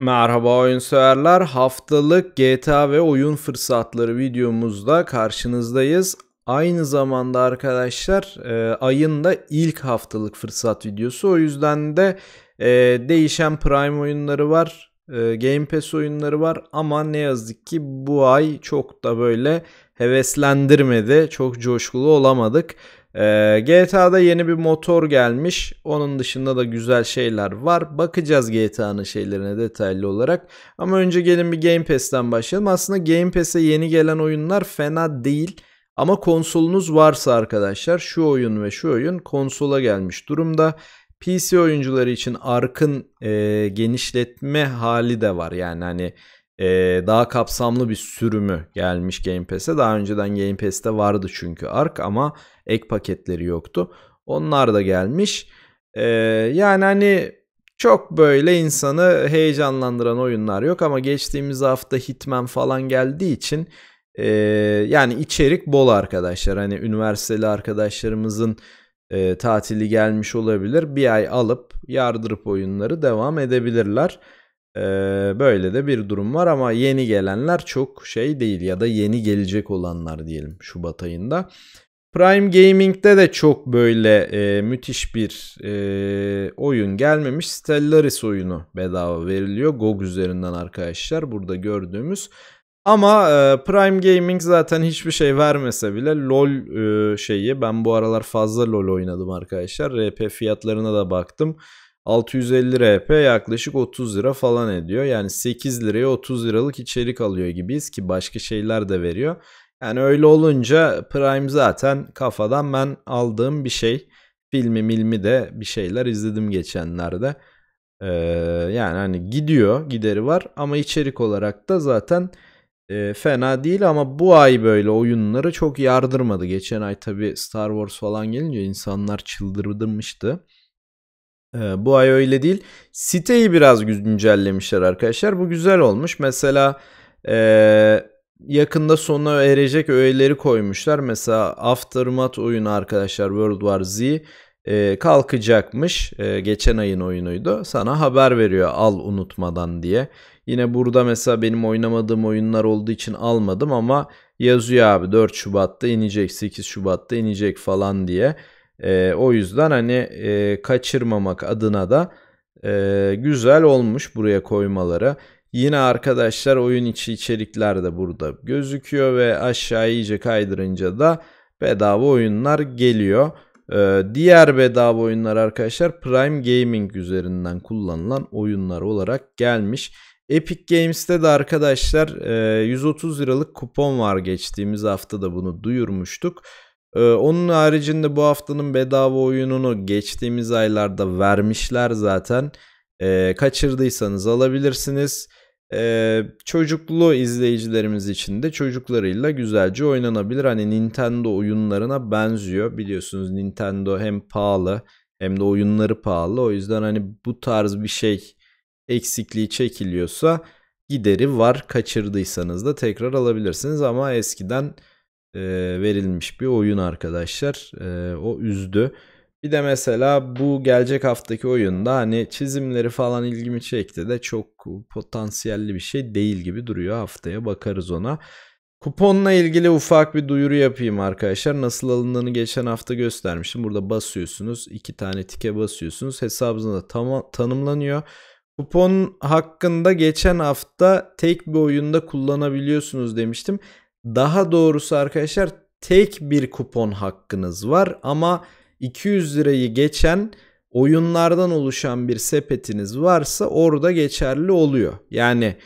Merhaba oyun severler. Haftalık GTA ve oyun fırsatları videomuzda karşınızdayız. Aynı zamanda arkadaşlar e, ayın da ilk haftalık fırsat videosu. O yüzden de e, değişen Prime oyunları var. E, Game Pass oyunları var ama ne yazık ki bu ay çok da böyle heveslendirmedi. Çok coşkulu olamadık. Ee, GTA'da yeni bir motor gelmiş. Onun dışında da güzel şeyler var. Bakacağız GTA'nın şeylerine detaylı olarak. Ama önce gelin bir Game Pass'ten başlayalım. Aslında Game Pass'e yeni gelen oyunlar fena değil. Ama konsolunuz varsa arkadaşlar şu oyun ve şu oyun konsola gelmiş durumda. PC oyuncuları için Ark'ın e, genişletme hali de var. Yani hani e, daha kapsamlı bir sürümü gelmiş Game Pass'e. Daha önceden Game Pass'te vardı çünkü ARK ama ek paketleri yoktu. Onlar da gelmiş. E, yani hani çok böyle insanı heyecanlandıran oyunlar yok ama geçtiğimiz hafta Hitman falan geldiği için e, yani içerik bol arkadaşlar. Hani üniversiteli arkadaşlarımızın e, tatili gelmiş olabilir. Bir ay alıp yardırıp oyunları devam edebilirler. Ee, böyle de bir durum var ama yeni gelenler çok şey değil ya da yeni gelecek olanlar diyelim Şubat ayında. Prime Gaming'de de çok böyle e, müthiş bir e, oyun gelmemiş. Stellaris oyunu bedava veriliyor GOG üzerinden arkadaşlar burada gördüğümüz. Ama e, Prime Gaming zaten hiçbir şey vermese bile LoL e, şeyi ben bu aralar fazla LoL oynadım arkadaşlar. RP fiyatlarına da baktım. 650 RP yaklaşık 30 lira falan ediyor. Yani 8 liraya 30 liralık içerik alıyor gibiyiz ki başka şeyler de veriyor. Yani öyle olunca Prime zaten kafadan ben aldığım bir şey. Filmi milmi de bir şeyler izledim geçenlerde. Ee, yani hani gidiyor gideri var ama içerik olarak da zaten e, fena değil ama bu ay böyle oyunları çok yardırmadı. Geçen ay tabi Star Wars falan gelince insanlar çıldırmıştı. Ee, bu ay öyle değil. Siteyi biraz güncellemişler arkadaşlar. Bu güzel olmuş. Mesela e, yakında sona erecek öğeleri koymuşlar. Mesela Aftermath oyunu arkadaşlar World War Z e, kalkacakmış. E, geçen ayın oyunuydu. Sana haber veriyor al unutmadan diye. Yine burada mesela benim oynamadığım oyunlar olduğu için almadım ama yazıyor abi 4 Şubat'ta inecek, 8 Şubat'ta inecek falan diye. E, o yüzden hani e, kaçırmamak adına da e, güzel olmuş buraya koymaları. Yine arkadaşlar oyun içi içerikler de burada gözüküyor ve aşağı iyice kaydırınca da bedava oyunlar geliyor. Ee, diğer bedava oyunlar arkadaşlar Prime Gaming üzerinden kullanılan oyunlar olarak gelmiş. Epic Games'te de arkadaşlar 130 e, liralık kupon var geçtiğimiz hafta da bunu duyurmuştuk. Ee, onun haricinde bu haftanın bedava oyununu geçtiğimiz aylarda vermişler zaten. Ee, kaçırdıysanız alabilirsiniz. Ee, çocuklu izleyicilerimiz için de çocuklarıyla güzelce oynanabilir. Hani Nintendo oyunlarına benziyor. Biliyorsunuz Nintendo hem pahalı hem de oyunları pahalı. O yüzden hani bu tarz bir şey eksikliği çekiliyorsa gideri var. Kaçırdıysanız da tekrar alabilirsiniz ama eskiden e, verilmiş bir oyun arkadaşlar. E, o üzdü. Bir de mesela bu gelecek haftaki oyunda hani çizimleri falan ilgimi çekti de çok potansiyelli bir şey değil gibi duruyor. Haftaya bakarız ona. Kuponla ilgili ufak bir duyuru yapayım arkadaşlar. Nasıl alındığını geçen hafta göstermiştim. Burada basıyorsunuz. iki tane tike basıyorsunuz. Hesabınızda tam, tanımlanıyor. Kupon hakkında geçen hafta tek bir oyunda kullanabiliyorsunuz demiştim. Daha doğrusu arkadaşlar tek bir kupon hakkınız var ama 200 lirayı geçen oyunlardan oluşan bir sepetiniz varsa orada geçerli oluyor. Yani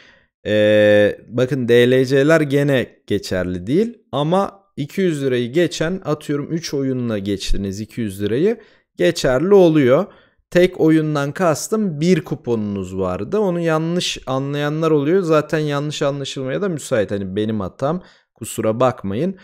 ee, bakın DLC'ler gene geçerli değil ama 200 lirayı geçen atıyorum 3 oyunla geçtiniz 200 lirayı geçerli oluyor. Tek oyundan kastım bir kuponunuz vardı. Onu yanlış anlayanlar oluyor. Zaten yanlış anlaşılmaya da müsait. Hani benim hatam. Kusura bakmayın.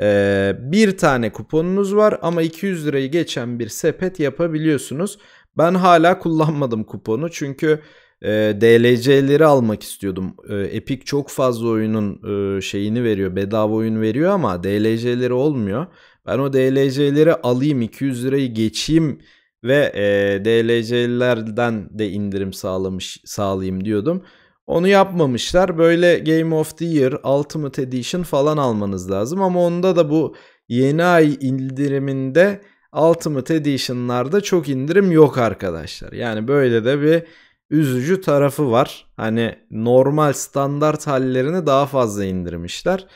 Ee, bir tane kuponunuz var ama 200 lirayı geçen bir sepet yapabiliyorsunuz. Ben hala kullanmadım kuponu çünkü e, DLC'leri almak istiyordum. E, Epic çok fazla oyunun e, şeyini veriyor, bedava oyun veriyor ama DLC'leri olmuyor. Ben o DLC'leri alayım, 200 lirayı geçeyim ve e, DLC'lerden de indirim sağlamış sağlayayım diyordum. Onu yapmamışlar. Böyle Game of the Year, Ultimate Edition falan almanız lazım. Ama onda da bu yeni ay indiriminde Ultimate Edition'larda çok indirim yok arkadaşlar. Yani böyle de bir üzücü tarafı var. Hani normal standart hallerini daha fazla indirmişler.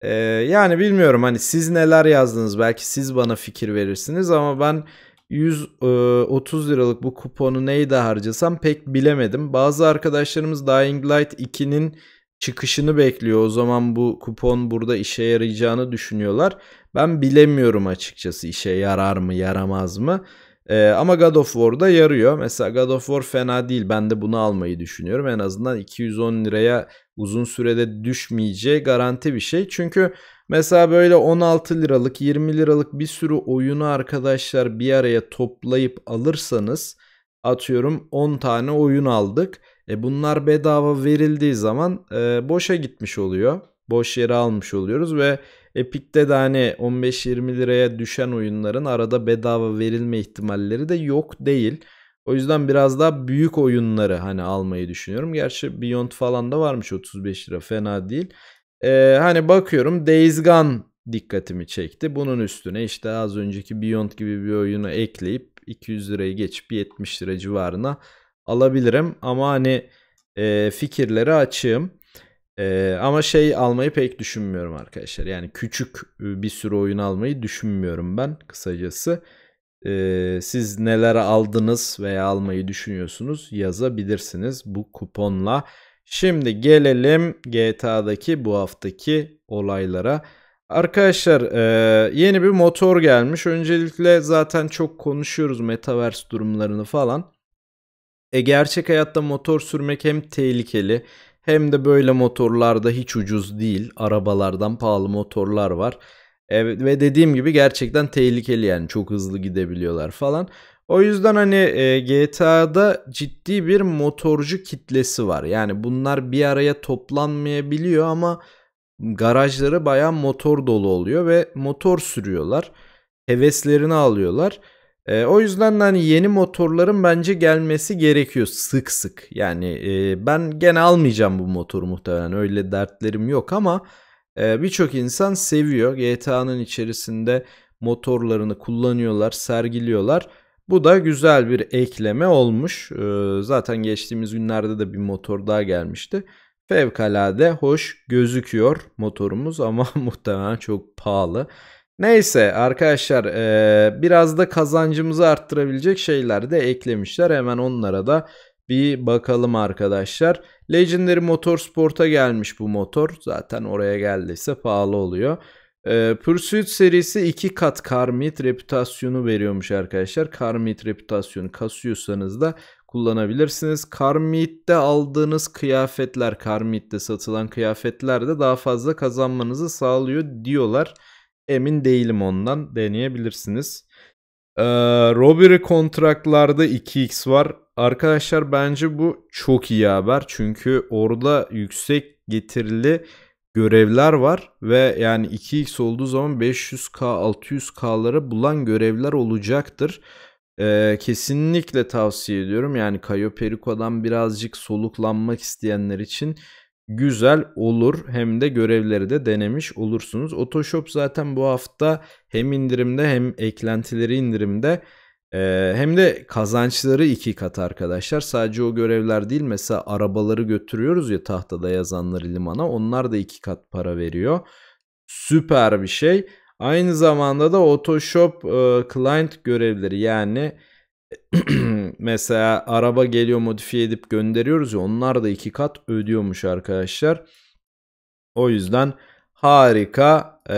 Ee, yani bilmiyorum hani siz neler yazdınız belki siz bana fikir verirsiniz ama ben 130 e, liralık bu kuponu neyde harcasam pek bilemedim. Bazı arkadaşlarımız Dying Light 2'nin çıkışını bekliyor. O zaman bu kupon burada işe yarayacağını düşünüyorlar. Ben bilemiyorum açıkçası işe yarar mı yaramaz mı. Ee, ama God of War'da yarıyor. Mesela God of War fena değil. Ben de bunu almayı düşünüyorum. En azından 210 liraya uzun sürede düşmeyeceği garanti bir şey. Çünkü Mesela böyle 16 liralık 20 liralık bir sürü oyunu arkadaşlar bir araya toplayıp alırsanız atıyorum 10 tane oyun aldık. E bunlar bedava verildiği zaman e, boşa gitmiş oluyor. Boş yere almış oluyoruz ve Epic'te de hani 15-20 liraya düşen oyunların arada bedava verilme ihtimalleri de yok değil. O yüzden biraz daha büyük oyunları hani almayı düşünüyorum. Gerçi Beyond falan da varmış 35 lira fena değil. Ee, hani bakıyorum Days Gone dikkatimi çekti. Bunun üstüne işte az önceki Beyond gibi bir oyunu ekleyip 200 lirayı geçip 70 lira civarına alabilirim. Ama hani e, fikirleri açığım. E, ama şey almayı pek düşünmüyorum arkadaşlar. Yani küçük e, bir sürü oyun almayı düşünmüyorum ben kısacası. E, siz neler aldınız veya almayı düşünüyorsunuz yazabilirsiniz bu kuponla. Şimdi gelelim GTA'daki bu haftaki olaylara. Arkadaşlar e, yeni bir motor gelmiş. Öncelikle zaten çok konuşuyoruz metaverse durumlarını falan. E, gerçek hayatta motor sürmek hem tehlikeli hem de böyle motorlarda hiç ucuz değil. Arabalardan pahalı motorlar var. Evet, ve dediğim gibi gerçekten tehlikeli yani çok hızlı gidebiliyorlar falan. O yüzden hani e, GTA'da ciddi bir motorcu kitlesi var. Yani bunlar bir araya toplanmayabiliyor ama garajları baya motor dolu oluyor ve motor sürüyorlar. Heveslerini alıyorlar. E, o yüzden hani yeni motorların bence gelmesi gerekiyor sık sık. Yani e, ben gene almayacağım bu motoru muhtemelen öyle dertlerim yok ama e, birçok insan seviyor. GTA'nın içerisinde motorlarını kullanıyorlar, sergiliyorlar. Bu da güzel bir ekleme olmuş. Ee, zaten geçtiğimiz günlerde de bir motor daha gelmişti. Fevkalade hoş gözüküyor motorumuz ama muhtemelen çok pahalı. Neyse arkadaşlar e, biraz da kazancımızı arttırabilecek şeyler de eklemişler. Hemen onlara da bir bakalım arkadaşlar. Legendary Motorsport'a gelmiş bu motor. Zaten oraya geldiyse pahalı oluyor. E, Pursuit serisi iki kat Karmit reputasyonu veriyormuş arkadaşlar. Karmit reputasyonu kasıyorsanız da kullanabilirsiniz. Karmit'te aldığınız kıyafetler, Karmit'te satılan kıyafetler de daha fazla kazanmanızı sağlıyor diyorlar. Emin değilim ondan. Deneyebilirsiniz. Ee, robbery kontraklarda 2x var. Arkadaşlar bence bu çok iyi haber. Çünkü orada yüksek getirili görevler var ve yani 2x olduğu zaman 500k 600k'lara bulan görevler olacaktır. Ee, kesinlikle tavsiye ediyorum. Yani Kayo Perico'dan birazcık soluklanmak isteyenler için güzel olur. Hem de görevleri de denemiş olursunuz. Otoshop zaten bu hafta hem indirimde hem eklentileri indirimde. Ee, hem de kazançları iki kat arkadaşlar. Sadece o görevler değil. Mesela arabaları götürüyoruz ya tahtada yazanları limana. Onlar da iki kat para veriyor. Süper bir şey. Aynı zamanda da Photoshop e, client görevleri yani mesela araba geliyor modifiye edip gönderiyoruz ya onlar da iki kat ödüyormuş arkadaşlar. O yüzden harika e,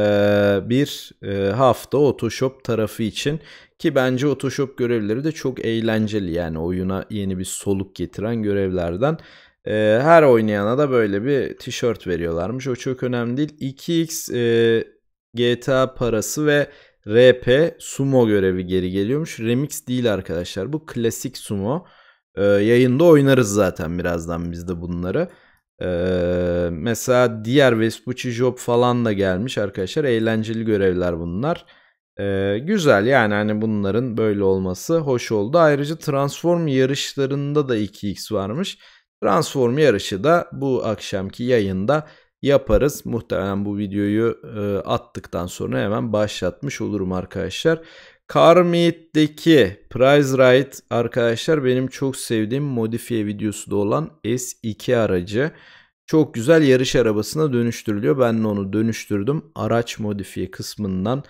bir e, hafta Photoshop tarafı için ki bence Photoshop görevleri de çok eğlenceli yani oyuna yeni bir soluk getiren görevlerden. E, her oynayana da böyle bir tişört veriyorlarmış. O çok önemli değil. 2x e, GTA parası ve RP sumo görevi geri geliyormuş. Remix değil arkadaşlar. Bu klasik sumo. E, yayında oynarız zaten birazdan biz de bunları. Ee, mesela diğer Vespucci Job falan da gelmiş arkadaşlar. Eğlenceli görevler bunlar. Ee, güzel yani hani bunların böyle olması hoş oldu. Ayrıca Transform yarışlarında da 2x varmış. Transform yarışı da bu akşamki yayında yaparız. Muhtemelen bu videoyu e, attıktan sonra hemen başlatmış olurum arkadaşlar. Carmeet'deki Price Right arkadaşlar benim çok sevdiğim modifiye videosu da olan S2 aracı. Çok güzel yarış arabasına dönüştürülüyor. Ben de onu dönüştürdüm. Araç modifiye kısmından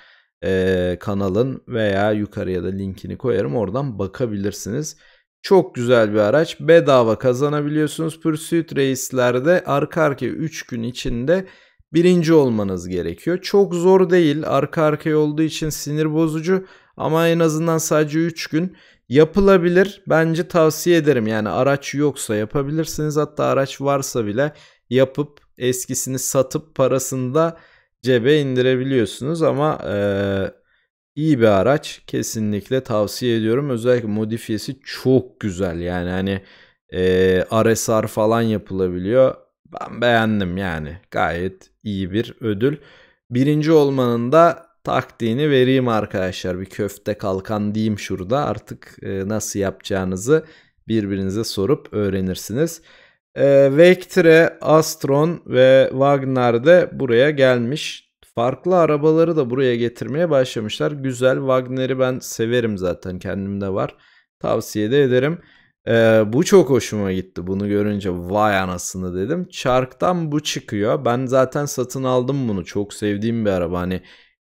e, kanalın veya yukarıya da linkini koyarım. Oradan bakabilirsiniz. Çok güzel bir araç. Bedava kazanabiliyorsunuz. Pursuit reislerde arka arkaya 3 gün içinde birinci olmanız gerekiyor. Çok zor değil. Arka arkaya olduğu için sinir bozucu. Ama en azından sadece 3 gün yapılabilir. Bence tavsiye ederim. Yani araç yoksa yapabilirsiniz. Hatta araç varsa bile yapıp eskisini satıp parasını da cebe indirebiliyorsunuz. Ama e, iyi bir araç. Kesinlikle tavsiye ediyorum. Özellikle modifiyesi çok güzel. Yani hani e, RSR falan yapılabiliyor. Ben beğendim yani. Gayet iyi bir ödül. Birinci olmanın da taktiğini vereyim arkadaşlar. Bir köfte kalkan diyeyim şurada. Artık e, nasıl yapacağınızı birbirinize sorup öğrenirsiniz. E, Vectre, Astron ve Wagner de buraya gelmiş. Farklı arabaları da buraya getirmeye başlamışlar. Güzel Wagner'i ben severim zaten kendimde var. Tavsiye de ederim. Ee, bu çok hoşuma gitti. Bunu görünce vay anasını dedim. Çarktan bu çıkıyor. Ben zaten satın aldım bunu. Çok sevdiğim bir araba. Hani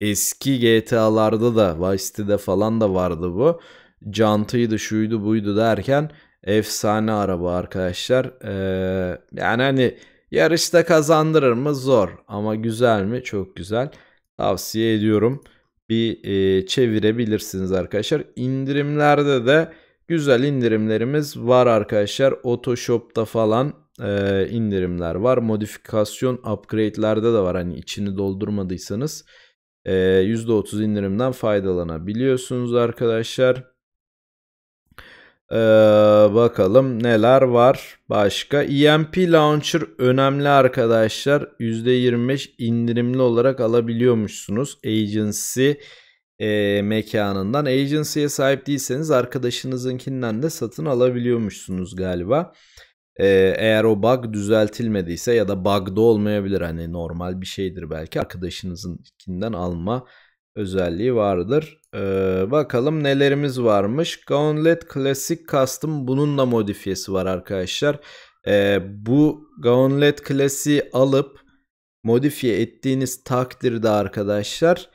eski GTA'larda da Vice City'de falan da vardı bu. Cantıydı şuydu buydu derken efsane araba arkadaşlar. Ee, yani hani yarışta kazandırır mı zor ama güzel mi çok güzel. Tavsiye ediyorum. Bir e, çevirebilirsiniz arkadaşlar. İndirimlerde de güzel indirimlerimiz var arkadaşlar. Photoshop'ta falan e, indirimler var. Modifikasyon upgrade'lerde de var. Hani içini doldurmadıysanız e, %30 indirimden faydalanabiliyorsunuz arkadaşlar. Ee, bakalım neler var başka. EMP Launcher önemli arkadaşlar. %25 indirimli olarak alabiliyormuşsunuz. Agency e, mekanından. Agency'ye sahip değilseniz arkadaşınızınkinden de satın alabiliyormuşsunuz galiba. Ee, eğer o bug düzeltilmediyse ya da bug'da olmayabilir hani normal bir şeydir belki arkadaşınızınkinden alma özelliği vardır. Ee, bakalım nelerimiz varmış. Gauntlet Classic Custom bunun da modifiyesi var arkadaşlar. Ee, bu Gauntlet Classic'i alıp modifiye ettiğiniz takdirde arkadaşlar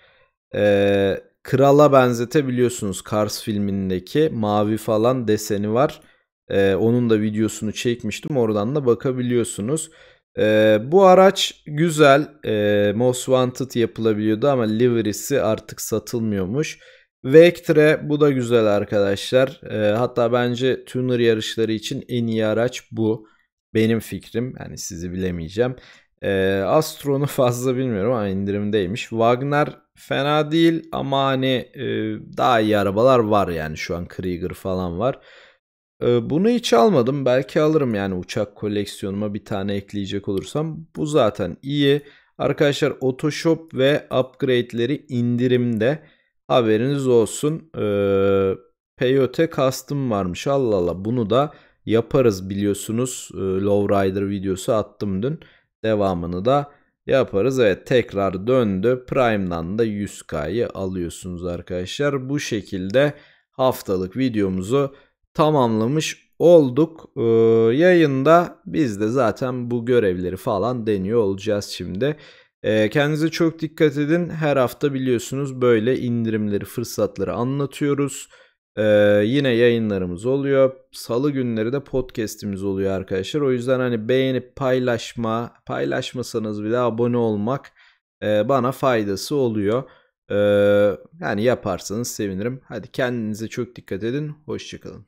e, krala benzetebiliyorsunuz. Cars filmindeki mavi falan deseni var e, onun da videosunu çekmiştim. Oradan da bakabiliyorsunuz. E, bu araç güzel. E, Most Wanted yapılabiliyordu ama livery'si artık satılmıyormuş. Vectre bu da güzel arkadaşlar. E, hatta bence tuner yarışları için en iyi araç bu. Benim fikrim. Yani sizi bilemeyeceğim. E, Astro'nu fazla bilmiyorum ama indirimdeymiş. Wagner fena değil ama hani e, daha iyi arabalar var yani şu an Krieger falan var. Ee, bunu hiç almadım. Belki alırım yani uçak koleksiyonuma bir tane ekleyecek olursam. Bu zaten iyi. Arkadaşlar Photoshop ve upgrade'leri indirimde. Haberiniz olsun. Ee, Peyote Custom varmış. Allah Allah bunu da yaparız biliyorsunuz. Ee, Lowrider videosu attım dün. Devamını da yaparız. Evet tekrar döndü. Prime'dan da 100K'yı alıyorsunuz arkadaşlar. Bu şekilde haftalık videomuzu tamamlamış olduk. Ee, yayında biz de zaten bu görevleri falan deniyor olacağız şimdi. Ee, kendinize çok dikkat edin. Her hafta biliyorsunuz böyle indirimleri, fırsatları anlatıyoruz. Ee, yine yayınlarımız oluyor. Salı günleri de podcast'imiz oluyor arkadaşlar. O yüzden hani beğenip paylaşma, paylaşmasanız bile abone olmak e, bana faydası oluyor. Ee, yani yaparsanız sevinirim. Hadi kendinize çok dikkat edin. Hoşçakalın.